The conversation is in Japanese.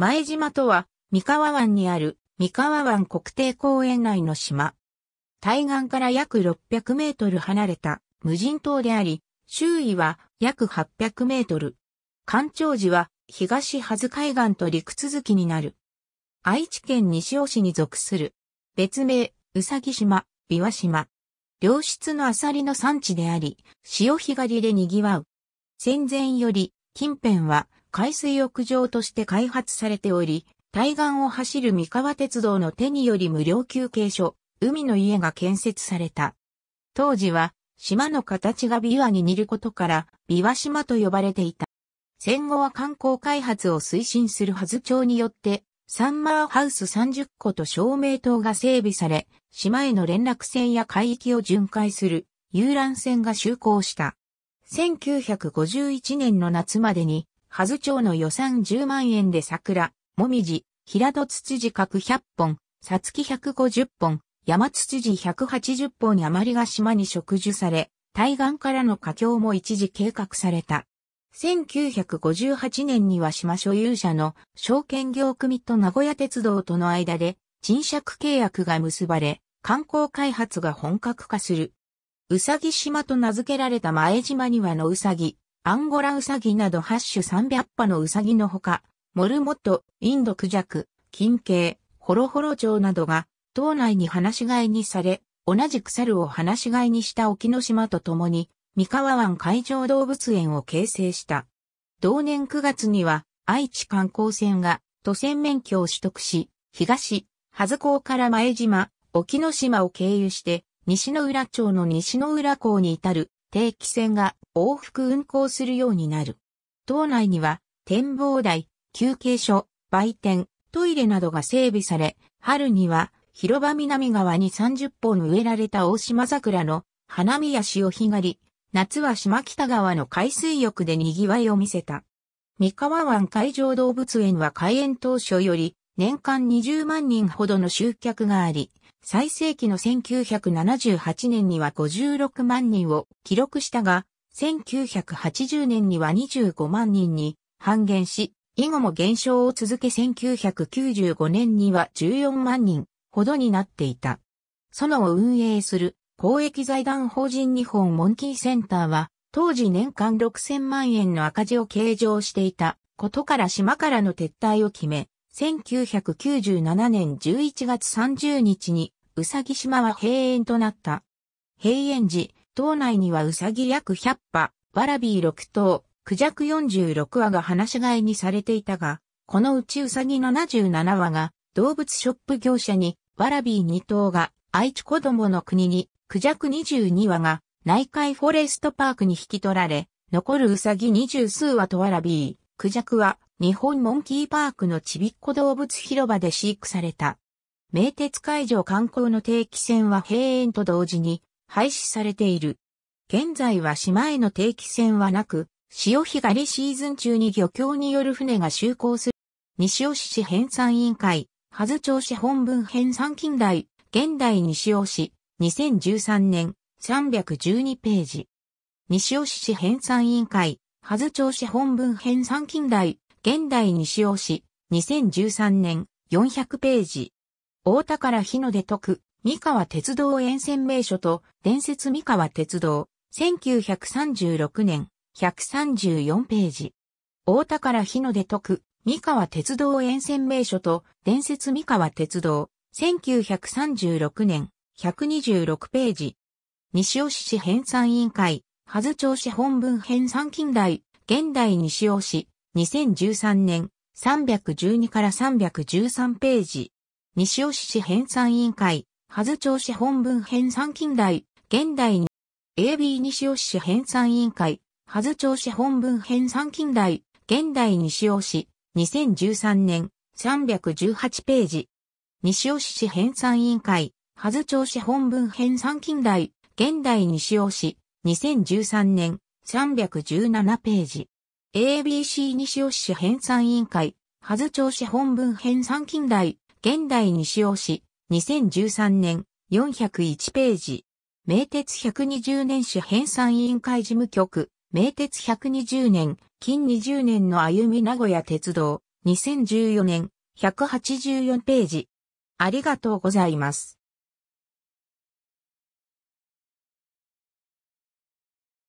前島とは、三河湾にある三河湾国定公園内の島。対岸から約600メートル離れた無人島であり、周囲は約800メートル。干潮時は東はず海岸と陸続きになる。愛知県西尾市に属する。別名、うさぎ島、琵琶島。良質のアサリの産地であり、潮干狩りで賑わう。戦前より近辺は海水浴場として開発されており、対岸を走る三河鉄道の手により無料休憩所、海の家が建設された。当時は島の形が琵琶に似ることから琵琶島と呼ばれていた。戦後は観光開発を推進するはず町によってサンマーハウス30個と照明塔が整備され、島への連絡船や海域を巡回する遊覧船が就航した。1951年の夏までに、はず町の予算10万円で桜、もみじ、平戸つつじ各100本、さつき150本、山つつじ180本余りが島に植樹され、対岸からの架橋も一時計画された。1958年には島所有者の証券業組と名古屋鉄道との間で賃借契約が結ばれ、観光開発が本格化する。うさぎ島と名付けられた前島にはのうさぎ、アンゴラうさぎなど8種300羽のうさぎのほか、モルモット、インドクジャク、金鶏、ホロホロ鳥などが、島内に放し飼いにされ、同じく猿を放し飼いにした沖ノ島と共に、三河湾海上動物園を形成した。同年9月には、愛知観光船が都船免許を取得し、東、ずこうから前島、沖ノ島を経由して、西の浦町の西の浦港に至る定期船が往復運航するようになる。島内には展望台、休憩所、売店、トイレなどが整備され、春には広場南側に30本植えられた大島桜の花見や潮干狩り、夏は島北側の海水浴で賑わいを見せた。三河湾海上動物園は開園当初より年間20万人ほどの集客があり、最盛期の1978年には56万人を記録したが、1980年には25万人に半減し、以後も減少を続け1995年には14万人ほどになっていた。そのを運営する公益財団法人日本モンキーセンターは、当時年間6000万円の赤字を計上していたことから島からの撤退を決め、1997年11月30日に、うさぎ島は閉園となった。閉園時、島内にはうさぎ約100羽、わらび6頭、クジャク46羽が放し飼いにされていたが、このうちうさぎ77羽が動物ショップ業者に、わらび2頭が愛知子供の国に、クジャク22羽が内海フォレストパークに引き取られ、残るうさぎ20数羽とわらび、クジャクは日本モンキーパークのちびっこ動物広場で飼育された。名鉄会場観光の定期船は閉園と同時に廃止されている。現在は島への定期船はなく、潮干狩りシーズン中に漁協による船が就航する。西尾市編纂委員会、はず町市本文編纂近代、現代西尾市、2013年、312ページ。西尾市編纂委員会、はず町市本文編纂近代、現代西尾市、2013年、400ページ。大田から日の出徳、三河鉄道沿線名所と伝説三河鉄道、1936年、134ページ。大田から日の出徳、三河鉄道沿線名所と伝説三河鉄道、1936年、126ページ。西尾市編纂委員会、はず町市本文編纂近代、現代西尾市、2013年、312から313ページ。西尾市市編纂委員会、はず町市本文編纂近代、現代に、AB 西尾市編纂委員会、はず町市本文編纂近代、現代西尾市、2013年、318ページ。西尾市市編纂委員会、はず町市本文編纂近代、現代西尾市、2013年、317ページ。ABC 西尾市編纂委員会、はず町市本文編纂近代、現代西尾市、2013年、401ページ。名鉄120年市編纂委員会事務局、名鉄120年、近20年の歩み名古屋鉄道、2014年、184ページ。ありがとうございます。